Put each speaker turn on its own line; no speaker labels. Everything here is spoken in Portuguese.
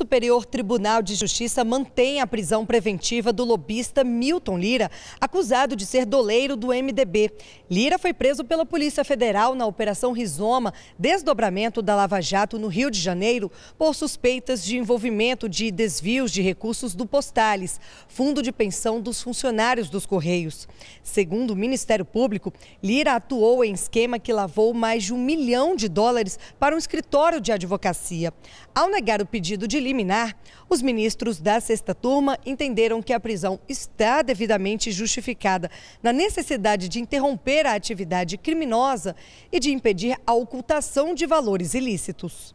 Superior Tribunal de Justiça mantém a prisão preventiva do lobista Milton Lira, acusado de ser doleiro do MDB. Lira foi preso pela Polícia Federal na Operação Rizoma, desdobramento da Lava Jato no Rio de Janeiro, por suspeitas de envolvimento de desvios de recursos do Postales, fundo de pensão dos funcionários dos Correios. Segundo o Ministério Público, Lira atuou em esquema que lavou mais de um milhão de dólares para um escritório de advocacia. Ao negar o pedido de Lira, preliminar, os ministros da sexta turma entenderam que a prisão está devidamente justificada na necessidade de interromper a atividade criminosa e de impedir a ocultação de valores ilícitos.